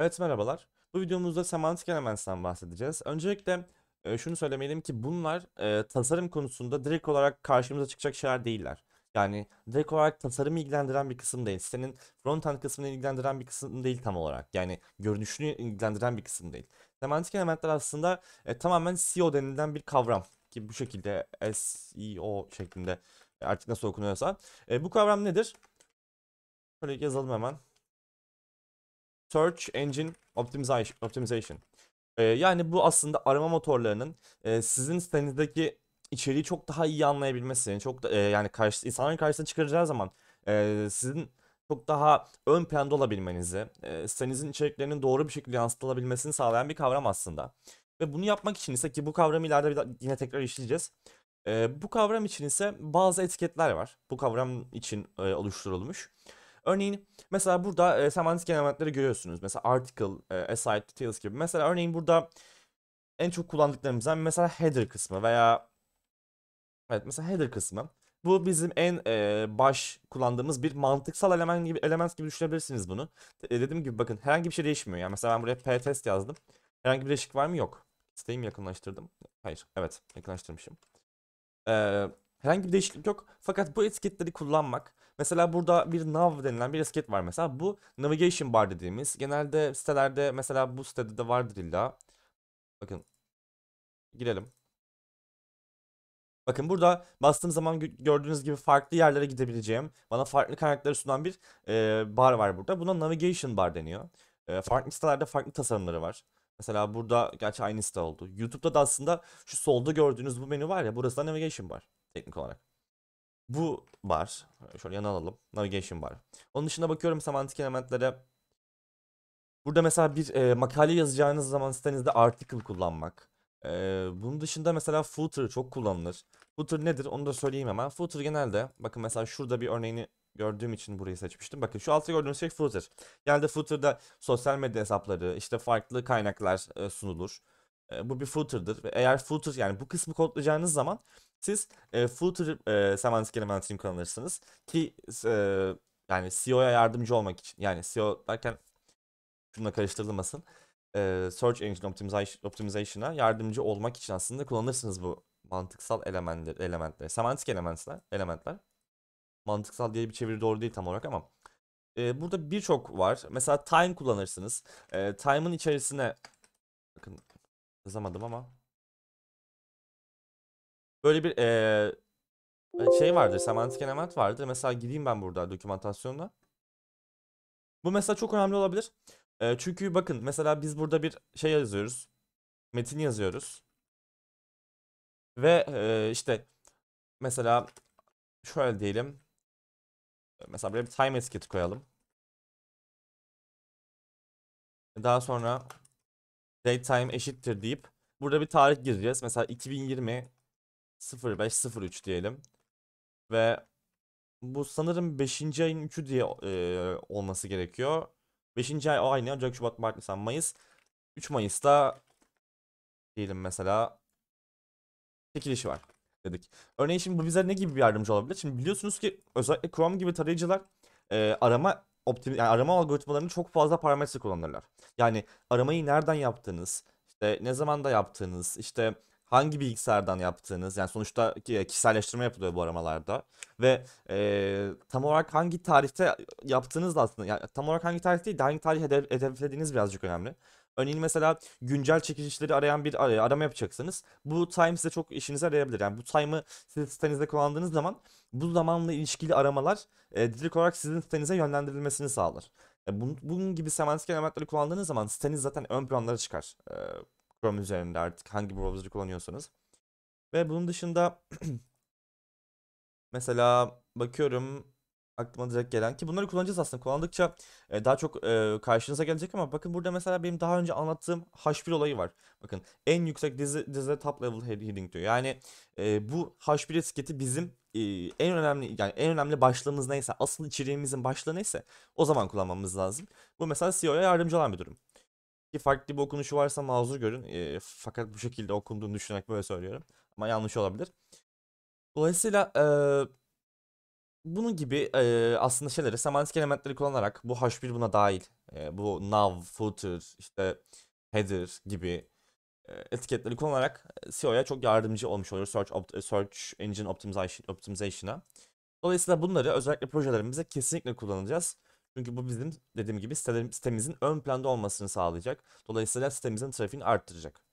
Evet merhabalar. Bu videomuzda semantik elementten bahsedeceğiz. Öncelikle e, şunu söylemeliyim ki bunlar e, tasarım konusunda direkt olarak karşımıza çıkacak şeyler değiller. Yani direkt olarak tasarımı ilgilendiren bir kısım değil. Sitenin frontend kısmını ilgilendiren bir kısım değil tam olarak. Yani görünüşünü ilgilendiren bir kısım değil. Semantik elementler aslında e, tamamen SEO denilen bir kavram ki bu şekilde SEO e şeklinde e, artık nasıl okunuyorsa. E, bu kavram nedir? Şöyle yazalım hemen. Search Engine Optimization. Ee, yani bu aslında arama motorlarının e, sizin sitenizdeki içeriği çok daha iyi anlayabilmesi, çok da, e, yani karşı, insanların karşısına çıkaracağı zaman e, sizin çok daha ön planda olabilmenizi, e, sitenizin içeriklerinin doğru bir şekilde yansıtılabilmesini sağlayan bir kavram aslında. Ve bunu yapmak için ise ki bu kavramı ileride bir yine tekrar işleyeceğiz. E, bu kavram için ise bazı etiketler var. Bu kavram için e, oluşturulmuş. Örneğin mesela burada e, semantik elementleri görüyorsunuz. Mesela article, e, aside, details gibi. Mesela örneğin burada en çok kullandıklarımızdan mesela header kısmı veya evet mesela header kısmı. Bu bizim en e, baş kullandığımız bir mantıksal element gibi element gibi düşünebilirsiniz bunu. E, dediğim gibi bakın herhangi bir şey değişmiyor. Yani mesela ben buraya p test yazdım. Herhangi bir değişik var mı? Yok. Siteyim yakınlaştırdım. Hayır. Evet. Yakınlaştırmışım. Eee Herhangi bir değişiklik yok. Fakat bu etiketleri kullanmak. Mesela burada bir nav denilen bir etiket var mesela. Bu navigation bar dediğimiz. Genelde sitelerde mesela bu sitede de vardır illa. Bakın. Girelim. Bakın burada bastığım zaman gördüğünüz gibi farklı yerlere gidebileceğim, bana farklı kaynakları sunan bir e, bar var burada. Buna navigation bar deniyor. E, farklı sitelerde farklı tasarımları var. Mesela burada gerçi aynı site oldu. YouTube'da da aslında şu solda gördüğünüz bu menü var ya burası da navigation bar teknik olarak. Bu var. Şöyle yana alalım. Navigation var. Onun dışında bakıyorum semantik elementlere. Burada mesela bir e, makale yazacağınız zaman sitenizde article kullanmak. E, bunun dışında mesela footer çok kullanılır. Footer nedir onu da söyleyeyim hemen. Footer genelde bakın mesela şurada bir örneğini gördüğüm için burayı seçmiştim. Bakın şu altta gördüğünüz şey footer. Genelde footer'da sosyal medya hesapları, işte farklı kaynaklar e, sunulur bu bir footer'dır. eğer footer yani bu kısmı kodlayacağınız zaman siz e, footer e, semantik element kullanırsınız ki e, yani CEO'ya yardımcı olmak için yani CEO derken şununla karıştırılmasın e, Search Engine Optimization'a yardımcı olmak için aslında kullanırsınız bu mantıksal elementler, elementler. Semantik elementler, elementler. Mantıksal diye bir çeviri doğru değil tam olarak ama e, burada birçok var. Mesela time kullanırsınız. E, time'ın içerisine Kazamadım ama. Böyle bir ee, şey vardır. Semantik element vardır. Mesela gideyim ben burada dokümantasyonda. Bu mesela çok önemli olabilir. E, çünkü bakın mesela biz burada bir şey yazıyoruz. Metin yazıyoruz. Ve e, işte mesela şöyle diyelim. Mesela buraya bir time etiketi koyalım. Daha sonra daytime eşittir deyip burada bir tarih gireceğiz. Mesela 2020 0503 diyelim. Ve bu sanırım 5. ayın 3'ü diye e, olması gerekiyor. 5. ay aynı Ocak, Şubat, Mart, Nisan, Mayıs. 3 Mayıs'ta diyelim mesela çekilişi var dedik. Örneğin şimdi bu bize ne gibi bir yardımcı olabilir? Şimdi biliyorsunuz ki özellikle Chrome gibi tarayıcılar e, arama optimi yani arama algoritmalarını çok fazla parametre kullanırlar. Yani aramayı nereden yaptığınız, işte ne zaman da yaptığınız, işte hangi bilgisayardan yaptığınız yani sonuçta e, kişiselleştirme yapılıyor bu aramalarda ve e, tam olarak hangi tarihte yaptığınız da aslında yani tam olarak hangi tarih değil de hangi tarih hedef, hedeflediğiniz birazcık önemli. Örneğin mesela güncel çekilişleri arayan bir e, arama yapacaksanız bu time size çok işinize yarayabilir. Yani bu time'ı siz sitenizde kullandığınız zaman bu zamanla ilişkili aramalar e, direkt olarak sizin sitenize yönlendirilmesini sağlar. E, bunun, bunun gibi semantik elementleri kullandığınız zaman siteniz zaten ön planlara çıkar. E, Chrome üzerinde artık hangi browser'ı kullanıyorsanız. Ve bunun dışında mesela bakıyorum aklıma direkt gelen ki bunları kullanacağız aslında. Kullandıkça e, daha çok e, karşınıza gelecek ama bakın burada mesela benim daha önce anlattığım H1 olayı var. Bakın en yüksek dizi, dizi top level heading diyor. Yani e, bu H1 etiketi bizim e, en önemli yani en önemli başlığımız neyse asıl içeriğimizin başlığı neyse o zaman kullanmamız lazım. Bu mesela CEO'ya yardımcı olan bir durum. Ki farklı bir okunuşu varsa mazur görün. E, fakat bu şekilde okunduğunu düşünerek böyle söylüyorum. Ama yanlış olabilir. Dolayısıyla e, bunun gibi e, aslında şeyleri semantik elementleri kullanarak bu H1 buna dahil. E, bu nav, footer, işte header gibi etiketleri kullanarak SEO'ya e çok yardımcı olmuş oluyor Search, opt- search Engine Optimization, Optimization'a. Dolayısıyla bunları özellikle projelerimize kesinlikle kullanacağız. Çünkü bu bizim dediğim gibi sitemizin ön planda olmasını sağlayacak. Dolayısıyla sitemizin trafiğini arttıracak.